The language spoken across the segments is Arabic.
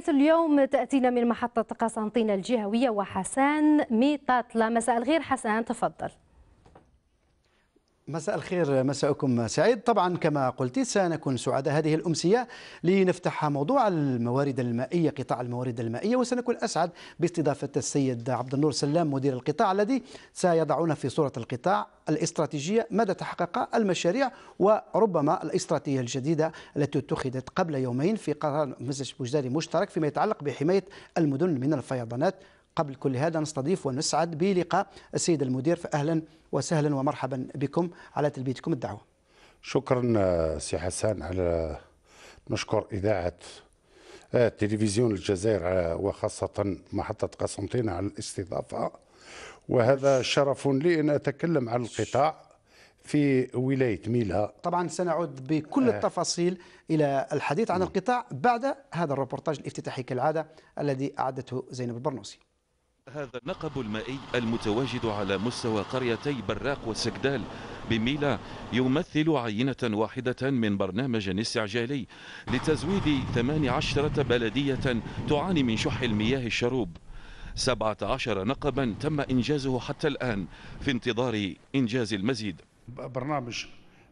تغطية اليوم تأتينا من محطة قسنطينة الجهوية وحسان ميطاتلا مساء الخير حسان تفضل مساء الخير مساءكم سعيد طبعا كما قلت سنكون سعداء هذه الأمسية لنفتح موضوع الموارد المائية قطاع الموارد المائية وسنكون أسعد باستضافة السيد عبد النور سلام مدير القطاع الذي سيضعنا في صورة القطاع الاستراتيجية ماذا تحقق المشاريع وربما الاستراتيجية الجديدة التي اتخذت قبل يومين في قرار مجلس بوجداني مشترك فيما يتعلق بحماية المدن من الفيضانات قبل كل هذا نستضيف ونسعد بلقاء السيد المدير فأهلا وسهلا ومرحبا بكم على تلبيتكم الدعوة شكرا آه، سي حسان على نشكر إذاعة آه، تلفزيون الجزائر آه، وخاصة محطة قسنطينة على الاستضافة وهذا شرف لي أن أتكلم عن القطاع في ولاية ميلا طبعا سنعود بكل آه. التفاصيل إلى الحديث عن نعم. القطاع بعد هذا الروبورتاج الافتتاحي كالعادة الذي أعدته زينب البرنوسي هذا النقب المائي المتواجد على مستوى قريتي براق وسكدال بميلا يمثل عينة واحدة من برنامج استعجالي لتزويد 18 بلدية تعاني من شح المياه الشروب 17 نقبا تم إنجازه حتى الآن في انتظار إنجاز المزيد برنامج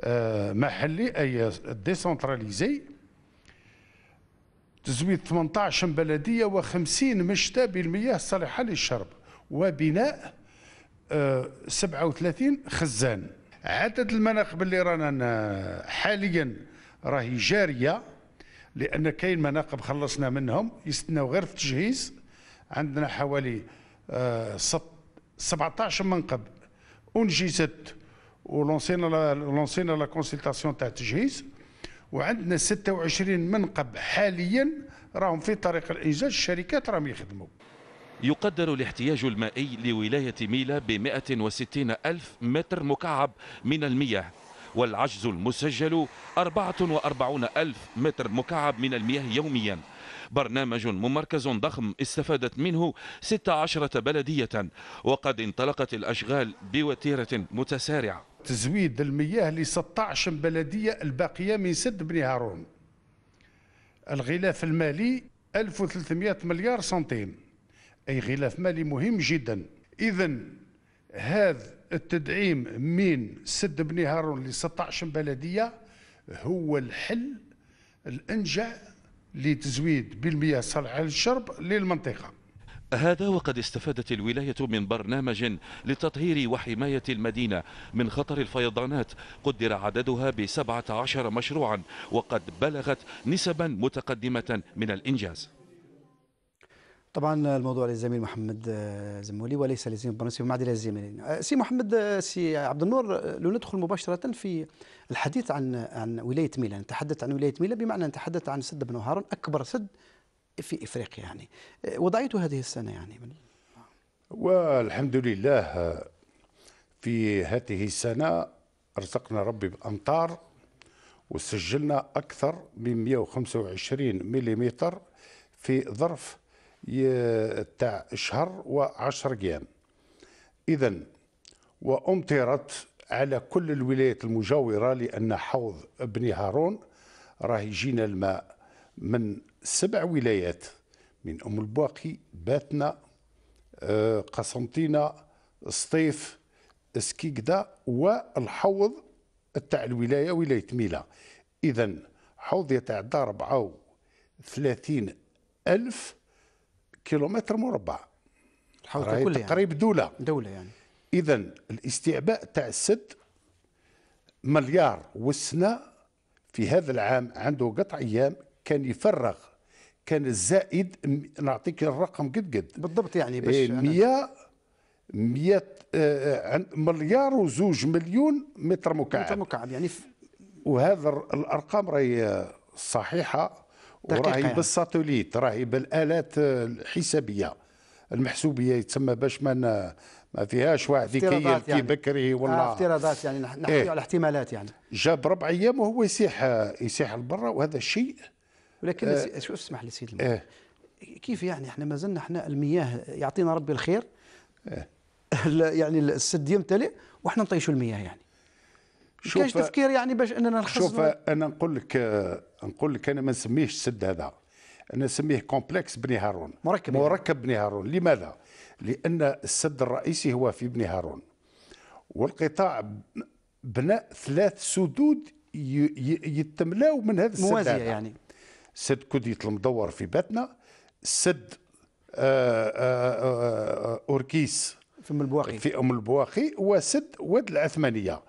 آه، محلي أي آه، ديسنتراليزي تزويد 18 بلدية و50 مشتى بالمياه الصالحة للشرب وبناء 37 آه، خزان عدد المناقب اللي رانا حاليا راهي جارية لأن كاين مناقب خلصنا منهم يستناو غير في التجهيز عندنا حوالي 17 آه، منقب أنجزت ولونسينا لونسينا لا كونسلتاسيون تاع التجهيز وعندنا 26 منقب حاليا راهم في طريق الانجاز الشركات راهم يخدموا يقدر الاحتياج المائي لولاية ميلا ب 160 ألف متر مكعب من المياه والعجز المسجل 44 ألف متر مكعب من المياه يومياً برنامج ممركز ضخم استفادت منه 16 بلدية وقد انطلقت الأشغال بوتيرة متسارعة تزويد المياه ل 16 بلدية الباقية من سد بني هارون الغلاف المالي 1300 مليار سنتيم أي غلاف مالي مهم جدا إذا هذا التدعيم من سد بني هارون ل 16 بلدية هو الحل الأنجع لتزويد بالمياه الصالحة للشرب للمنطقة هذا وقد استفادت الولاية من برنامج لتطهير وحماية المدينة من خطر الفيضانات قدر عددها بسبعة عشر مشروعا وقد بلغت نسبا متقدمة من الإنجاز طبعا الموضوع للزميل محمد آه، زمولي وليس للزميل برنسي ومعدي الزميلين آه، سي محمد آه، سي عبد النور لندخل مباشره في الحديث عن عن ولايه ميلان نتحدث عن ولايه ميلان بمعنى نتحدث عن سد بن هارون اكبر سد في افريقيا يعني أه، وضعيته هذه السنه يعني من والحمد لله في هذه السنه رزقنا ربي بامطار وسجلنا اكثر من 125 ملم في ظرف تاع شهر و10 ايام اذا وامطرت على كل الولايات المجاوره لان حوض بني هارون راه يجينا الماء من سبع ولايات من أم البواقي باتنا آه، قسنطينة سطيف سكيكدا والحوض تاع الولاية ولاية ميلا إذا حوض يتعدى 34 ألف كيلومتر مربع الحوض كله قريب يعني. دولة دولة يعني إذا الاستعباء تاع السد مليار والسنة في هذا العام عنده قطع أيام كان يفرغ كان الزائد نعطيك الرقم قد قد بالضبط يعني باش 100 إيه، 100 آه، مليار وزوج مليون متر مكعب متر مكعب يعني وهذا الارقام راهي صحيحه وراهي يعني. بالساتوليت راهي بالالات الحسابيه المحسوبيه يتسمى باش ما ما فيهاش واحد يكيل في يعني. بكري ولا آه افتراضات يعني نحكيو إيه؟ على احتمالات يعني جاب ربع ايام وهو يسيح يسيح لبرا وهذا الشيء ولكن آه شوف اسمح لي سيد آه كيف يعني احنا ما زلنا احنا المياه يعطينا ربي الخير آه يعني السد يمتلئ واحنا نطيشوا المياه يعني شوف كاش تفكير يعني باش اننا نخصم شوف انا نقول لك آه، نقول لك انا ما نسميهش السد هذا انا نسميه كومبلكس بني هارون مركب يعني. مركب بني هارون لماذا؟ لان السد الرئيسي هو في بني هارون والقطاع بناء ثلاث سدود يتملاو من هذا السد موازيه يعني سد كدية المدور في باتنا سد آه، آه، آه، أوركيس في أم البواقي في أم البواقي وسد واد العثمانية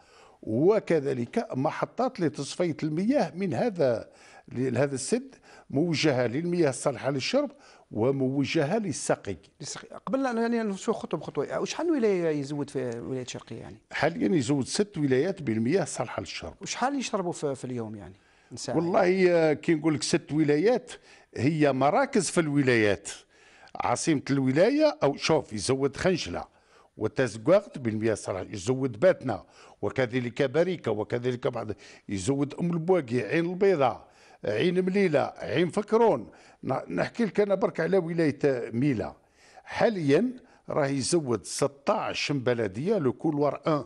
وكذلك محطات لتصفية المياه من هذا لهذا السد موجهة للمياه الصالحة للشرب وموجهة للسقي للسقي قبل يعني نشوف خطوة بخطوة وشحال ولاية يزود في ولاية الشرقية يعني؟ حاليا يزود ست ولايات بالمياه الصالحة للشرب وشحال يشربوا في اليوم يعني؟ والله آه، كي نقول لك ست ولايات هي مراكز في الولايات عاصمه الولايه او شوف يزود خنشله وتزقاقت بالمياه الصالحة يزود باتنا وكذلك بريكة وكذلك بعض يزود أم البواقي عين البيضاء عين مليلة عين فكرون نحكي لك أنا برك على ولاية آه، ميلا حاليا راه يزود 16 بلدية لو كولوار 1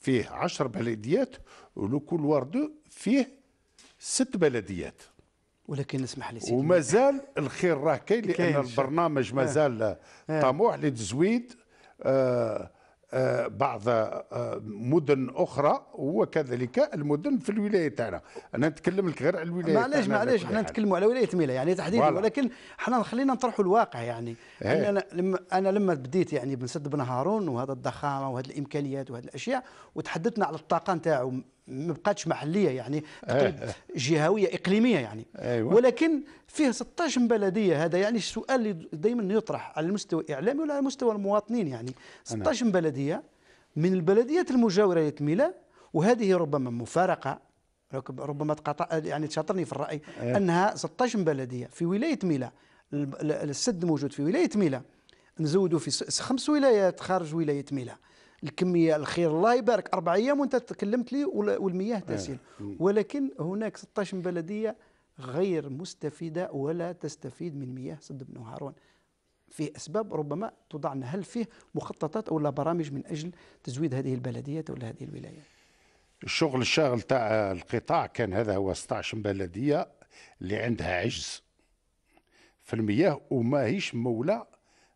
فيه 10 بلديات ولو كولوار 2 فيه ست بلديات ولكن اسمح لي سيدي ومازال الخير راه كاين لان البرنامج مازال آه. آه. طموح لتزويد آه آه بعض آه مدن اخرى وكذلك المدن في الولايه تاعنا انا نتكلم لك غير على الولايه معليش معليش احنا نتكلموا على ولايه ميلا يعني تحديدا ولكن احنا خلينا نطرحوا الواقع يعني هي. إيه. انا لما انا لما بديت يعني بنسد بن هارون وهذا الضخامه وهذه الامكانيات وهذه الاشياء وتحدثنا على الطاقه نتاعو ما بقاتش محليه يعني إيه. جهويه اقليميه يعني أيوة. ولكن فيه 16 بلديه هذا يعني السؤال اللي دائما يطرح على المستوى الاعلامي ولا على مستوى المواطنين يعني 16 بلديه من البلديات المجاوره لتميله وهذه ربما مفارقه ربما تقاطع يعني تشاطرني في الراي أيوة. انها 16 بلديه في ولايه ميلا السد موجود في ولايه ميلا نزودوا في خمس ولايات خارج ولايه ميلا الكميه الخير الله يبارك اربع ايام وانت تكلمت لي والمياه آه. تسيل ولكن هناك 16 بلديه غير مستفيده ولا تستفيد من مياه سد بن هارون في اسباب ربما تضعنا هل فيه مخططات او برامج من اجل تزويد هذه البلديات ولا هذه الولايه الشغل الشاغل تاع القطاع كان هذا هو 16 بلديه اللي عندها عجز في المياه وماهيش مولى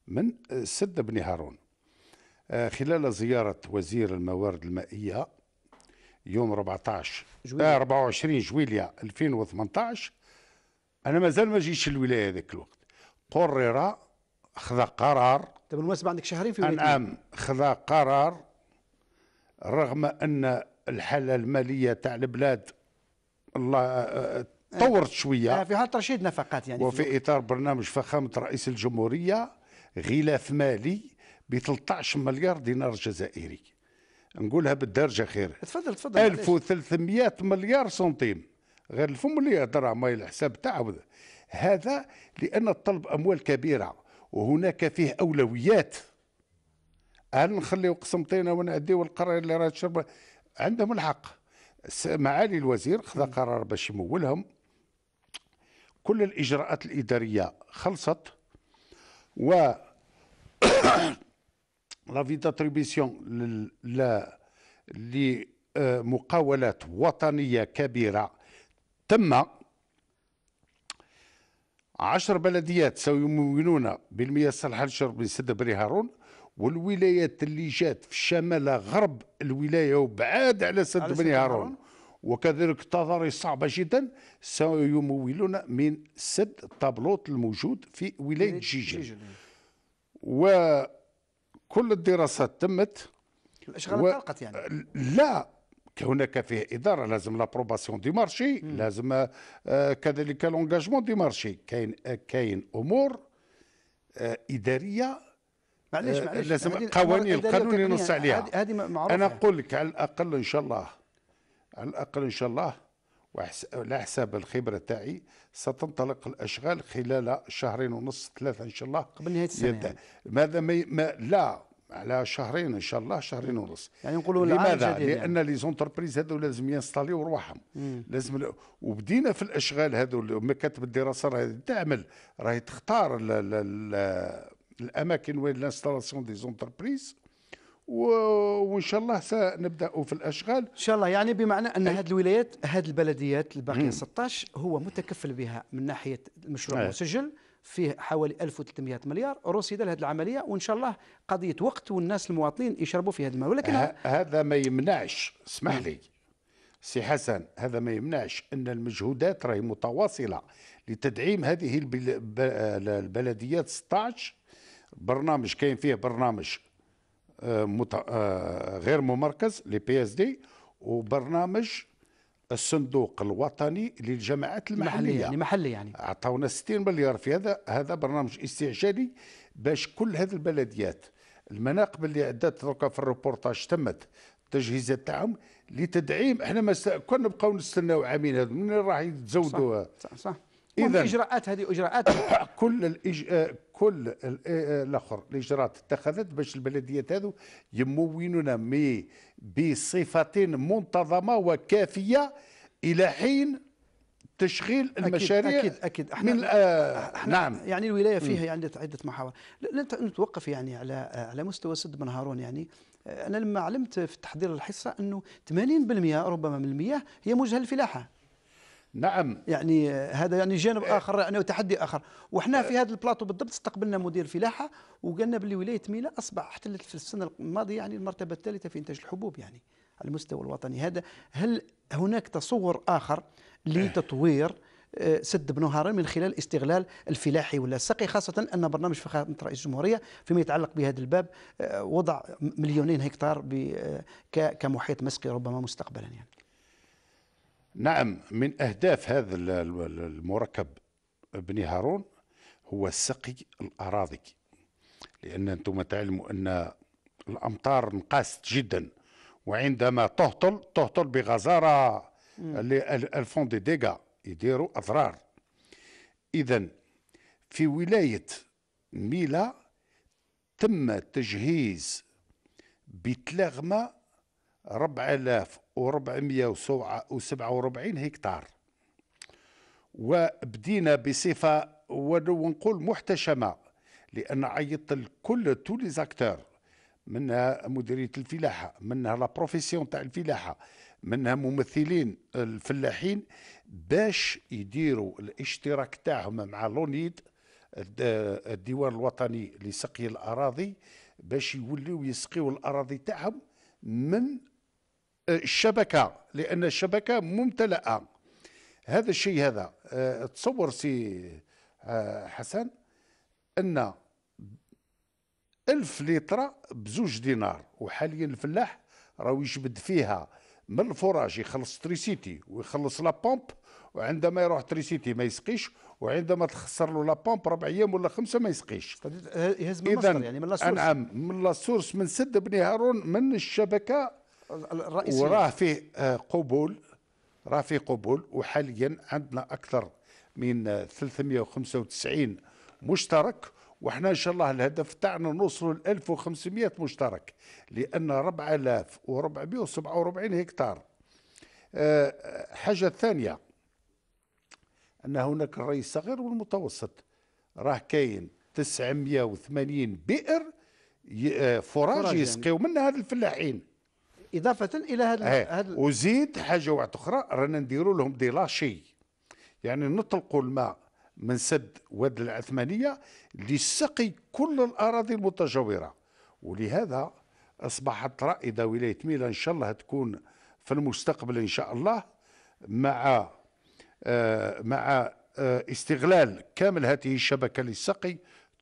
من سد بن هارون آه، خلال زيارة وزير الموارد المائية يوم 14 جويلية. آه 24 جويليا 2018 أنا مازال ما جيتش الولاية هذاك الوقت قرر اخذ قرار طيب بالمناسبة عندك شهرين في ولاية نعم إيه؟ خذ قرار رغم أن الحالة المالية تاع البلاد الله تطورت آه، آه، إيه، شوية إيه، في حال ترشيد نفقات يعني وفي إطار برنامج فخامة رئيس الجمهورية غلاف مالي ب 13 مليار دينار جزائري نقولها بالدرجه خير تفضل تفضل 1300 مليار سنتيم غير الفم اللي يهضر عما الحساب تاعه هذا لان الطلب اموال كبيره وهناك فيه اولويات هل نخليو قسمطينه ونعديو القرار اللي راه تشرب عندهم الحق معالي الوزير خذا قرار باش يمولهم كل الاجراءات الاداريه خلصت و لا في داتريبيسيون لمقاولات وطنية كبيرة تم عشر بلديات سيمولون بالمياه الصالحة للشرب من سد بري هارون والولايات اللي جات في الشمال غرب الولاية وبعاد على سد بني هارون وكذلك تضاريس صعبة جدا سيمولون من سد طابلوت الموجود في ولاية جيجل و كل الدراسات تمت الاشغال و... انطلقت يعني لا هناك فيه اداره لازم لابروباسيون دي مارشي مم. لازم آه، كذلك لونجاجمون دي مارشي كاين آه، كاين امور آه، اداريه معليش معليش لازم قوانين القانون ينص عليها هذه معروفه انا نقول لك على الاقل ان شاء الله على الاقل ان شاء الله وعلى حساب الخبره تاعي ستنطلق الاشغال خلال شهرين ونص ثلاثه ان شاء الله قبل نهايه السنه يعني. ماذا ما, ما لا على شهرين ان شاء الله شهرين ونص يعني نقولوا لماذا يعني. لان يعني. لي زونتربريز هذو لازم ينستاليو رواحهم لازم ل... وبدينا في الاشغال هذو مكاتب الدراسه راهي تعمل راهي تختار ل... ل... الاماكن وين لانستالاسيون دي زونتربريز وان شاء الله سنبدا في الاشغال ان شاء الله يعني بمعنى ان هذه الولايات هذه البلديات الباقيه 16 هو متكفل بها من ناحيه المشروع المسجل إيه. فيه حوالي 1300 مليار رصيد لهذه العمليه وان شاء الله قضيه وقت والناس المواطنين يشربوا في هذا الماء ولكن هذا ما يمنعش اسمح لي سي حسن هذا ما يمنعش ان المجهودات راهي متواصله لتدعيم هذه البلديات 16 برنامج كاين فيه برنامج آه، غير ممركز لي بي اس دي وبرنامج الصندوق الوطني للجماعات المحليه يعني محلي يعني عطاونا 60 مليار في هذا هذا برنامج استعجالي باش كل هذه البلديات المناقب اللي عدات دركا في الروبورتاج تمت التجهيزات تاعهم لتدعيم احنا ما كنا نبقاو نستناو عامين هذا من راح يتزودوا صح صح, صح. إذا الإجراءات هذه إجراءات كل الإج... آه، كل آه، آه، الآخر الإجراءات اتخذت باش البلديات هذو يمونون مي بصفة منتظمة وكافية إلى حين تشغيل المشاريع اكيد اكيد احنا من آه احنا نعم يعني الولايه فيها يعني عده محاور نتوقف يعني على على مستوى سد بن هارون يعني انا لما علمت في تحضير الحصه انه 80% ربما من المياه هي موجهه للفلاحه نعم يعني هذا يعني جانب اخر يعني وتحدي اخر وحنا في هذا البلاطو بالضبط استقبلنا مدير فلاحه وقالنا باللي ولايه ميلا اصبح احتلت في السنه الماضيه يعني المرتبه الثالثه في انتاج الحبوب يعني على المستوى الوطني هذا هل هناك تصور اخر لتطوير آه، سد بن هارون من خلال استغلال الفلاحي ولا السقي خاصة أن برنامج فخامة رئيس الجمهورية فيما يتعلق بهذا الباب آه، وضع مليونين هكتار آه، كمحيط مسقي ربما مستقبلا يعني نعم من أهداف هذا المركب بني هارون هو سقي الأراضي لأن أنتم تعلموا أن الأمطار نقاست جدا وعندما تهطل تهطل بغزارة الفون دي ديغا يديروا أضرار إذا في ولاية ميلا تم تجهيز بتلاغمه 4447 هكتار وبدينا بصفة ولو ونقول محتشمة لأن عيطت لكل تو لي زاكتور منها مديرية الفلاحة منها لا بروفيسيون تاع الفلاحة منها ممثلين الفلاحين باش يديروا الاشتراك تاعهم مع لونيد الديوان الوطني لسقي الأراضي باش يوليو يسقيو الأراضي تاعهم من الشبكه لان الشبكه ممتلئه هذا الشيء هذا آه، تصور سي آه، حسن ان ألف لتر بزوج دينار وحاليا الفلاح راهو يجبد فيها من الفراج يخلص تريسيتي ويخلص بومب وعندما يروح تريسيتي ما يسقيش وعندما تخسر له بومب ربع ايام ولا خمسه ما يسقيش يهز من المصدر يعني من لا سورس نعم من لا سورس من سد بني هارون من الشبكه الرئيسيه وراه فيه آه، قبول راه فيه قبول وحاليا عندنا اكثر من 395 آه، مشترك وحنا إن شاء الله الهدف تاعنا نوصلوا ل 1500 مشترك لأن 4447 هكتار آه، حاجة ثانية أن هناك الري الصغير والمتوسط راه كاين 980 بئر فراج يسقيو منها الفلاحين اضافه الى هذا هاد وزيد حاجه واحده اخرى رانا نديروا لهم دي لاشي يعني نطلقوا الماء من سد واد العثمانيه لسقي كل الاراضي المتجاوره ولهذا اصبحت رائده ولايه ميلا ان شاء الله تكون في المستقبل ان شاء الله مع آه مع آه استغلال كامل هذه الشبكه للسقي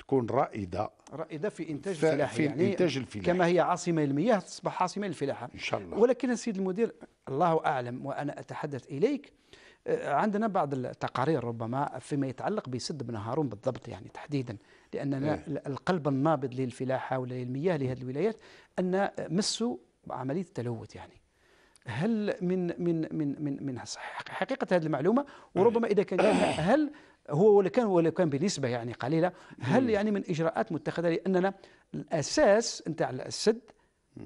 تكون رائده رائده في انتاج ف... الفلاحه في يعني إنتاج الفلاحة كما هي عاصمه للمياه تصبح عاصمه للفلاحه ان شاء الله ولكن سيد المدير الله اعلم وانا اتحدث اليك آه، عندنا بعض التقارير ربما فيما يتعلق بسد بن هارون بالضبط يعني تحديدا لاننا إيه؟ القلب النابض للفلاحه وللمياه لهذه الولايات ان مسوا عمليه التلوث يعني هل من من من من من حقيقه هذه المعلومه وربما اذا كان يعني هل هو ولا كان ولا كان بنسبه يعني قليله هل يعني من اجراءات متخذه لاننا الاساس نتاع السد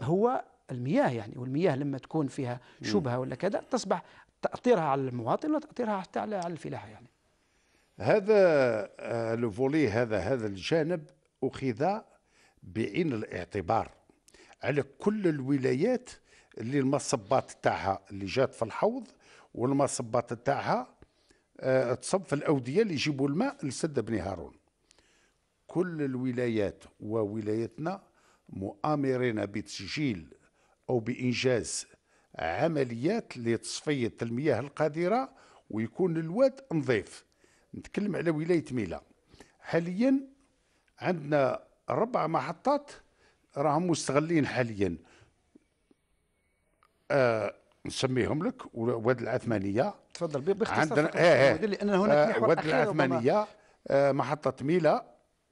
هو المياه يعني والمياه لما تكون فيها شبهه ولا كذا تصبح تاثيرها على المواطن وتاثيرها حتى على الفلاحه يعني هذا لوفولي آه، هذا هذا الجانب اخذ بعين الاعتبار على كل الولايات اللي المصبات تاعها اللي جات في الحوض والمصبات تاعها آه، تصب في الاوديه اللي يجيبوا الماء لسد بن هارون كل الولايات وولايتنا مؤامرين بتسجيل او بانجاز عمليات لتصفيه المياه القذره ويكون الواد نظيف نتكلم على ولايه ميلا حاليا عندنا ربع محطات راهم مستغلين حاليا آه، نسميهم لك واد العثمانيه تفضل باختصار عندنا آه آه لان هناك آه واد العثمانيه آه محطه ميلا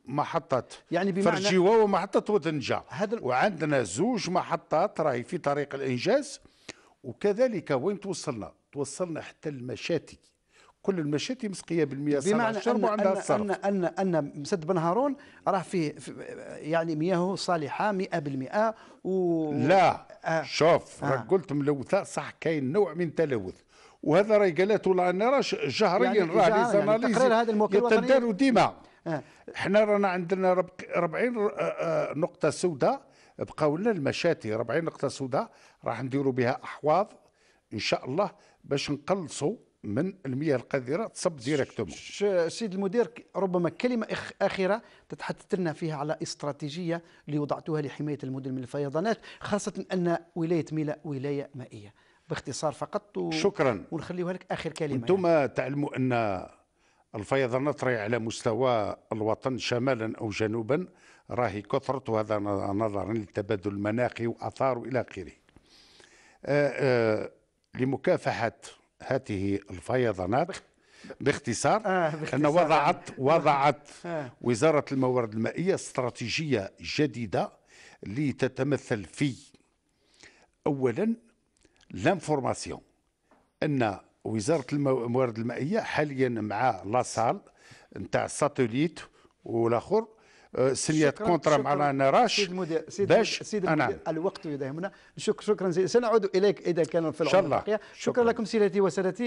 محطة يعني بمعنى فرجيوة ومحطة ودنجا وعندنا زوج محطات راهي في طريق الإنجاز وكذلك وين توصلنا توصلنا حتى المشاتي كل المشات مسقيه بالمياه بمعنى الشرب أن, الصرف ان ان ان مسد بن هارون راه فيه يعني مياهه صالحه 100% و لا آه. شوف آه. قلت ملوثه صح كاين نوع من التلوث وهذا يعني راهي قالته انا راه جهريا يعني راه لي زاناليز يعني هذا الموقع الوطني ديما آه. حنا رانا عندنا 40 آه، آه، نقطه سوداء بقاو لنا المشاتي 40 نقطه سوداء راح نديروا بها احواض ان شاء الله باش نقلصوا من المياه القذره تصب ديريكتوم سيد المدير ربما كلمه اخيره تتحدث لنا فيها على استراتيجيه اللي وضعتوها لحمايه المدن من الفيضانات خاصه ان ولايه ميلا ولايه مائيه باختصار فقط و... شكرا ونخليوها لك اخر كلمه يعني. انتم يعني. تعلموا ان الفيضانات راهي على مستوى الوطن شمالا او جنوبا راهي كثرت وهذا نظرا للتبادل المناخي واثاره الى اخره آه، آه، لمكافحه هاته الفيضانات باختصار, آه باختصار أن وضعت آه. وضعت آه. وزارة الموارد المائية استراتيجية جديدة لتتمثل في أولا لانفورماسيون أن وزارة الموارد المائية حاليا مع لاسال نتاع ساتوليت والاخر أه، سنيات كونترا مع ما نراش باش سيد أنا الوقت يداهمنا شكرا شكرا سنعود اليك اذا كان في العمر شكرا لكم سيدتي وسادتي